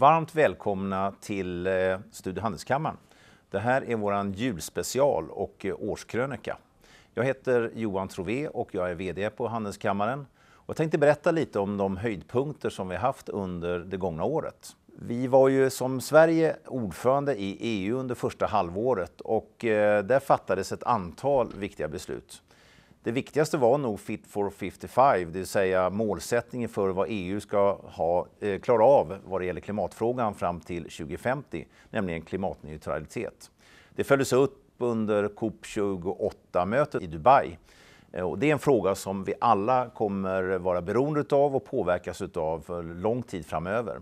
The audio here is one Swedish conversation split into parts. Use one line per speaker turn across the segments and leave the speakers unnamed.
Varmt välkomna till eh, Studie Handelskammaren. Det här är vår julspecial och eh, årskrönika. Jag heter Johan Trové och jag är VD på Handelskammaren. jag tänkte berätta lite om de höjdpunkter som vi haft under det gångna året. Vi var ju som Sverige ordförande i EU under första halvåret och eh, där fattades ett antal viktiga beslut. Det viktigaste var nog Fit for 55, det vill säga målsättningen för vad EU ska ha, eh, klara av vad det gäller klimatfrågan fram till 2050, nämligen klimatneutralitet. Det följdes upp under COP28-mötet i Dubai. Eh, och det är en fråga som vi alla kommer vara beroende av och påverkas av för lång tid framöver.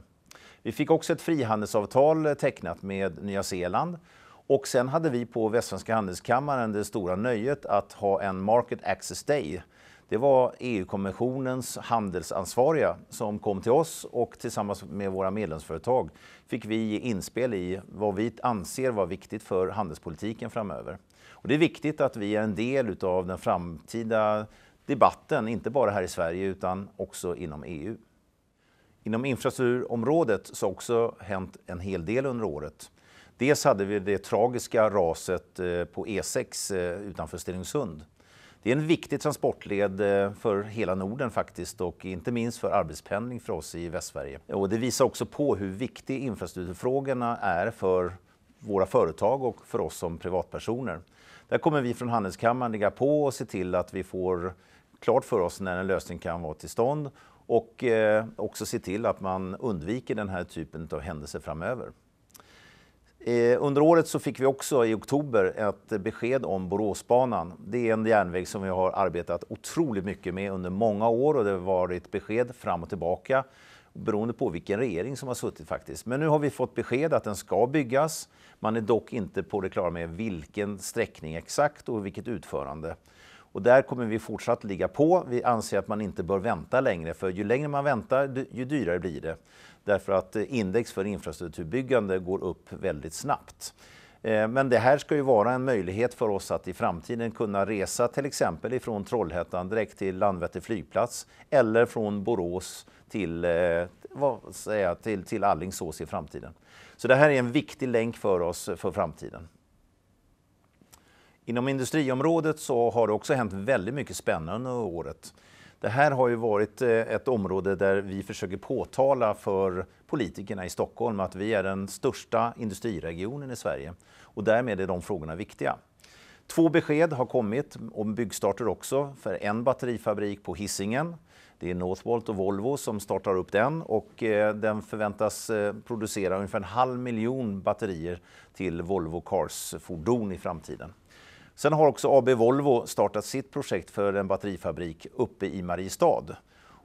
Vi fick också ett frihandelsavtal eh, tecknat med Nya Zeeland och sen hade vi på Västsvenska Handelskammaren det stora nöjet att ha en Market Access Day. Det var EU-kommissionens handelsansvariga som kom till oss och tillsammans med våra medlemsföretag fick vi inspel i vad vi anser var viktigt för handelspolitiken framöver. Och det är viktigt att vi är en del av den framtida debatten, inte bara här i Sverige utan också inom EU. Inom infrastrukturområdet så har också hänt en hel del under året. Dels hade vi det tragiska raset eh, på E6 eh, utanför Stenungsund. Det är en viktig transportled eh, för hela Norden faktiskt och inte minst för arbetspendling för oss i Västsverige. Och det visar också på hur viktiga infrastrukturfrågorna är för våra företag och för oss som privatpersoner. Där kommer vi från Handelskammaren ligga på och se till att vi får klart för oss när en lösning kan vara till stånd och också se till att man undviker den här typen av händelser framöver. Eh, under året så fick vi också i oktober ett besked om Boråsbanan. Det är en järnväg som vi har arbetat otroligt mycket med under många år och det har varit besked fram och tillbaka beroende på vilken regering som har suttit faktiskt. Men nu har vi fått besked att den ska byggas. Man är dock inte på det klara med vilken sträckning exakt och vilket utförande. Och där kommer vi fortsatt ligga på. Vi anser att man inte bör vänta längre, för ju längre man väntar, ju dyrare blir det. Därför att eh, index för infrastrukturbyggande går upp väldigt snabbt. Eh, men det här ska ju vara en möjlighet för oss att i framtiden kunna resa till exempel ifrån Trollhättan direkt till Landvetter flygplats eller från Borås till, eh, vad säger till, till Allingsås i framtiden. Så det här är en viktig länk för oss för framtiden. Inom industriområdet så har det också hänt väldigt mycket spännande under året. Det här har ju varit eh, ett område där vi försöker påtala för politikerna i Stockholm att vi är den största industriregionen i Sverige och därmed är de frågorna viktiga. Två besked har kommit om byggstarter också för en batterifabrik på Hisingen. Det är Northvolt och Volvo som startar upp den och eh, den förväntas eh, producera ungefär en halv miljon batterier till Volvo Cars-fordon i framtiden. Sen har också AB Volvo startat sitt projekt för en batterifabrik uppe i Mariestad.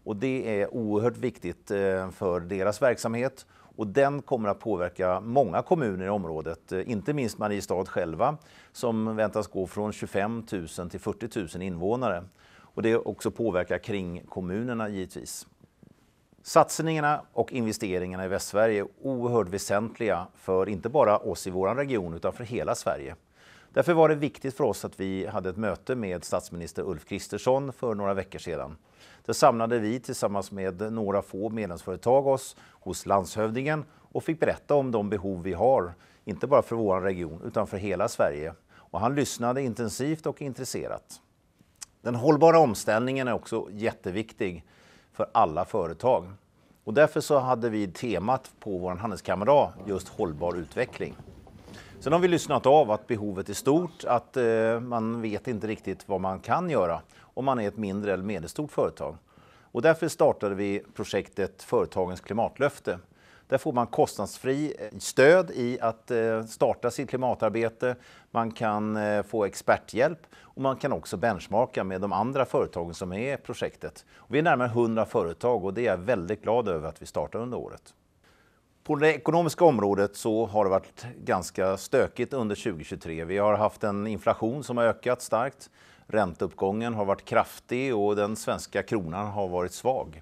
Och det är oerhört viktigt eh, för deras verksamhet och den kommer att påverka många kommuner i området, eh, inte minst Mariestad själva som väntas gå från 25 000 till 40 000 invånare. Och det också påverkar kringkommunerna givetvis. Satsningarna och investeringarna i Västsverige är oerhört väsentliga för inte bara oss i vår region utan för hela Sverige. Därför var det viktigt för oss att vi hade ett möte med statsminister Ulf Kristersson för några veckor sedan. Där samlade vi tillsammans med några få medlemsföretag oss hos landshövdingen och fick berätta om de behov vi har, inte bara för vår region utan för hela Sverige. Och han lyssnade intensivt och intresserat. Den hållbara omställningen är också jätteviktig för alla företag. Och därför så hade vi temat på vår handelskamera just hållbar utveckling. Sen har vi lyssnat av att behovet är stort, att eh, man vet inte riktigt vad man kan göra om man är ett mindre eller medelstort företag. Och därför startade vi projektet Företagens klimatlöfte. Där får man kostnadsfri eh, stöd i att eh, starta sitt klimatarbete. Man kan få experthjälp och man kan också benchmarka med de andra företagen som är i projektet. Och vi är närmare 100 företag och det är jag väldigt glad över att vi startar under året. På det ekonomiska området så har det varit ganska stökigt under 2023. Vi har haft en inflation som har ökat starkt. Ränteuppgången har varit kraftig och den svenska kronan har varit svag.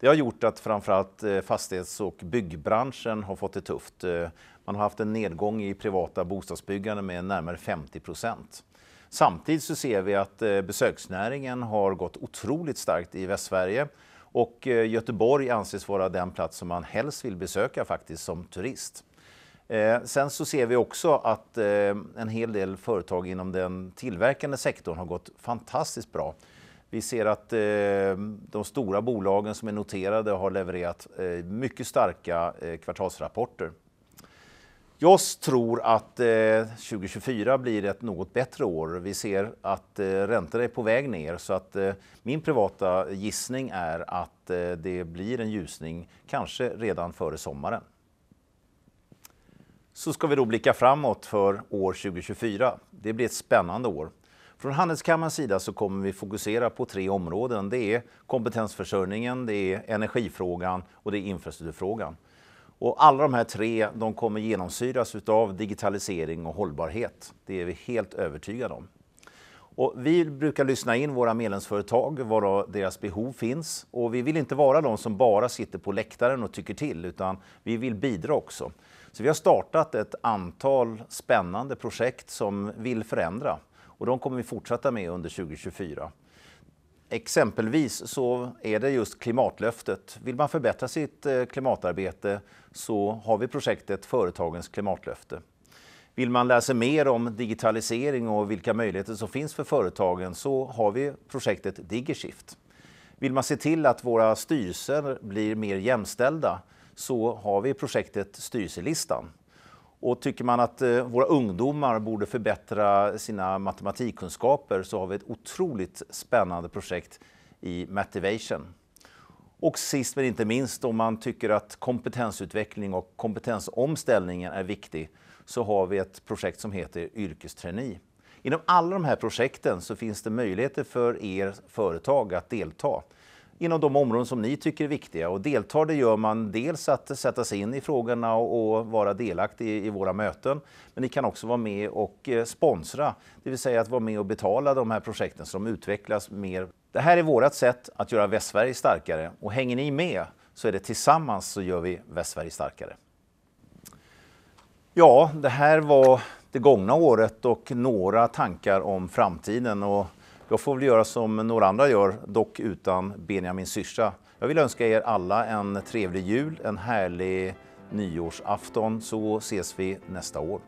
Det har gjort att framförallt eh, fastighets och byggbranschen har fått det tufft. Eh, man har haft en nedgång i privata bostadsbyggande med närmare 50 procent. Samtidigt så ser vi att eh, besöksnäringen har gått otroligt starkt i Västsverige och eh, Göteborg anses vara den plats som man helst vill besöka faktiskt som turist. Eh, sen så ser vi också att eh, en hel del företag inom den tillverkande sektorn har gått fantastiskt bra. Vi ser att de stora bolagen som är noterade har levererat mycket starka kvartalsrapporter. Jag tror att 2024 eh, blir ett något bättre år. Vi ser att eh, räntor är på väg ner så att eh, min privata gissning är att det blir en ljusning, kanske redan före sommaren. Så ska vi då blicka framåt för år 2024. Det blir ett spännande år. Från Handelskammarens sida så kommer vi fokusera på tre områden. Det är kompetensförsörjningen, det är energifrågan och det är infrastrukturfrågan. Och alla de här tre de kommer genomsyras av digitalisering och hållbarhet. Det är vi helt övertygade om. Och vi brukar lyssna in våra medlemsföretag, var deras behov finns. Och vi vill inte vara de som bara sitter på läktaren och tycker till, utan vi vill bidra också. Så vi har startat ett antal spännande projekt som vill förändra. Och de kommer vi fortsätta med under 2024. Exempelvis så är det just klimatlöftet. Vill man förbättra sitt eh, klimatarbete så har vi projektet Företagens klimatlöfte. Vill man läsa mer om digitalisering och vilka möjligheter som finns för företagen så har vi projektet DigiShift. Vill man se till att våra styrelser blir mer jämställda så har vi projektet Styrelselistan och tycker man att eh, våra ungdomar borde förbättra sina matematikkunskaper så har vi ett otroligt spännande projekt i Mativation. Och sist men inte minst, om man tycker att kompetensutveckling och kompetensomställningen är viktig, så har vi ett projekt som heter Yrkestrainee. Inom alla de här projekten så finns det möjligheter för er företag att delta inom de områden som ni tycker är viktiga. Och deltar det gör man dels att sätta sig in i frågorna och, och vara delaktig i, i våra möten. Men ni kan också vara med och eh, sponsra, det vill säga att vara med och betala de här projekten som utvecklas mer. Det här är vårt sätt att göra Västsverige starkare och hänger ni med så är det tillsammans så gör vi Västsverige starkare. Ja, det här var det gångna året och några tankar om framtiden. Och jag får väl göra som några andra gör, dock utan Benjamin Syrsa. Jag vill önska er alla en trevlig jul, en härlig nyårsafton, så ses vi nästa år.